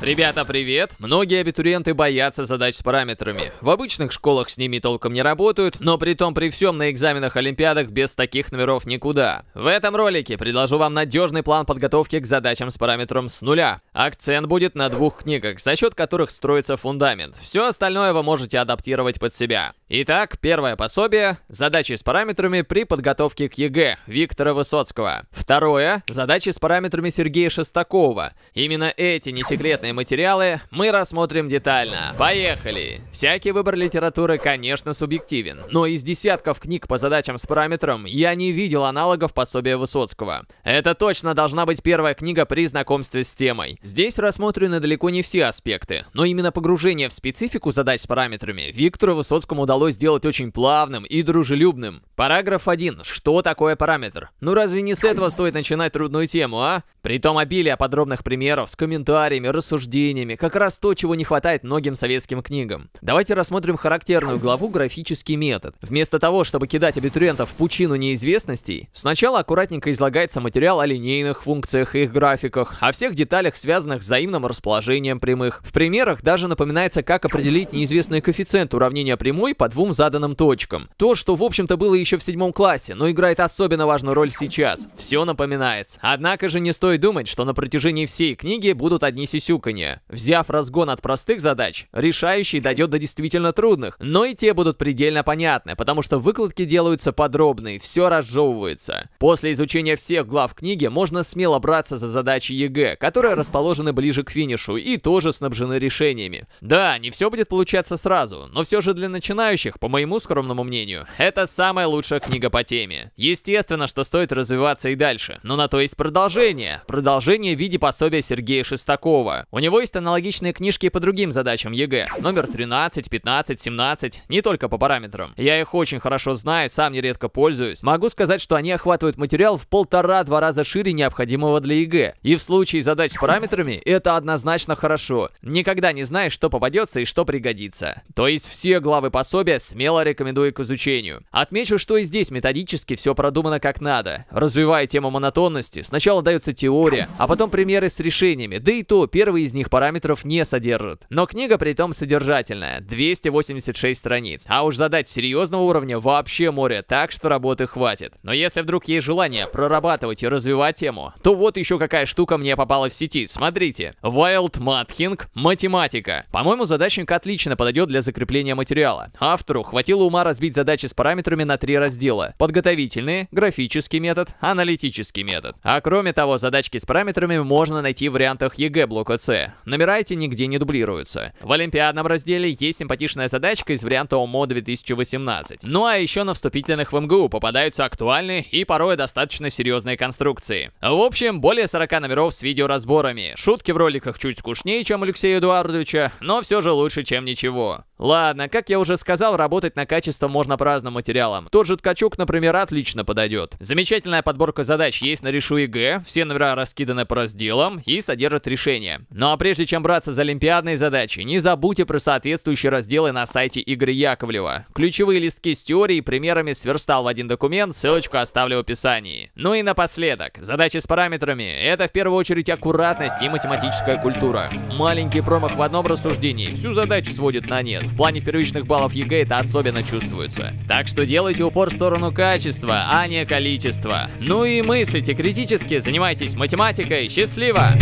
Ребята, привет! Многие абитуриенты боятся задач с параметрами. В обычных школах с ними толком не работают, но при том при всем на экзаменах-олимпиадах без таких номеров никуда. В этом ролике предложу вам надежный план подготовки к задачам с параметром с нуля. Акцент будет на двух книгах, за счет которых строится фундамент. Все остальное вы можете адаптировать под себя. Итак, первое пособие – задачи с параметрами при подготовке к ЕГЭ Виктора Высоцкого. Второе – задачи с параметрами Сергея Шестакова. Именно эти не несекретные секретные материалы мы рассмотрим детально. Поехали! Всякий выбор литературы, конечно, субъективен, но из десятков книг по задачам с параметром я не видел аналогов пособия Высоцкого. Это точно должна быть первая книга при знакомстве с темой. Здесь рассмотрены далеко не все аспекты, но именно погружение в специфику задач с параметрами Виктору Высоцкому удалось сделать очень плавным и дружелюбным. Параграф 1. Что такое параметр? Ну разве не с этого стоит начинать трудную тему, а? Притом обилие подробных примеров с комментариями, рассуждениями, рассуждениями, как раз то, чего не хватает многим советским книгам. Давайте рассмотрим характерную главу «Графический метод». Вместо того, чтобы кидать абитуриентов в пучину неизвестностей, сначала аккуратненько излагается материал о линейных функциях и их графиках, о всех деталях, связанных с взаимным расположением прямых. В примерах даже напоминается, как определить неизвестный коэффициент уравнения прямой по двум заданным точкам. То, что в общем-то было еще в седьмом классе, но играет особенно важную роль сейчас. Все напоминается. Однако же не стоит думать, что на протяжении всей книги будут одни сисюка ауканье. Взяв разгон от простых задач, решающий дойдет до действительно трудных, но и те будут предельно понятны, потому что выкладки делаются подробные, все разжевывается. После изучения всех глав книги можно смело браться за задачи ЕГЭ, которые расположены ближе к финишу и тоже снабжены решениями. Да, не все будет получаться сразу, но все же для начинающих, по моему скромному мнению, это самая лучшая книга по теме. Естественно, что стоит развиваться и дальше, но на то есть продолжение. Продолжение в виде пособия Сергея Шестакова. У него есть аналогичные книжки по другим задачам ЕГЭ. Номер 13, 15, 17. Не только по параметрам. Я их очень хорошо знаю, сам нередко пользуюсь. Могу сказать, что они охватывают материал в полтора-два раза шире необходимого для ЕГЭ. И в случае задач с параметрами это однозначно хорошо. Никогда не знаешь, что попадется и что пригодится. То есть все главы пособия смело рекомендую к изучению. Отмечу, что и здесь методически все продумано как надо. Развивая тему монотонности, сначала дается теория, а потом примеры с решениями, да и то первые из них параметров не содержит. Но книга при том содержательная, 286 страниц, а уж задать серьезного уровня вообще море, так что работы хватит. Но если вдруг есть желание прорабатывать и развивать тему, то вот еще какая штука мне попалась в сети, смотрите. Wild Matching «Математика». По-моему, задачник отлично подойдет для закрепления материала. Автору хватило ума разбить задачи с параметрами на три раздела. подготовительный, графический метод, аналитический метод. А кроме того, задачки с параметрами можно найти в вариантах ЕГЭ блока С. ОБ. Набирайте, нигде не дублируются. В олимпиадном разделе есть симпатичная задачка из варианта ОМО 2018. Ну а еще на вступительных в МГУ попадаются актуальные и порой достаточно серьезные конструкции. В общем, более 40 номеров с видеоразборами. Шутки в роликах чуть скучнее, чем Алексея Эдуардовича, но все же лучше, чем ничего. Ладно, как я уже сказал, работать на качество можно по разным материалам. Тот же ткачук, например, отлично подойдет. Замечательная подборка задач есть на Решу ЕГЭ, все номера раскиданы по разделам и содержат решение. Ну а прежде чем браться за олимпиадные задачи, не забудьте про соответствующие разделы на сайте Игоря Яковлева. Ключевые листки с теорией примерами сверстал в один документ, ссылочку оставлю в описании. Ну и напоследок, задачи с параметрами – это в первую очередь аккуратность и математическая культура. Маленький промах в одном рассуждении всю задачу сводит на нет. В плане первичных баллов ЕГЭ это особенно чувствуется. Так что делайте упор в сторону качества, а не количества. Ну и мыслите критически, занимайтесь математикой. Счастливо!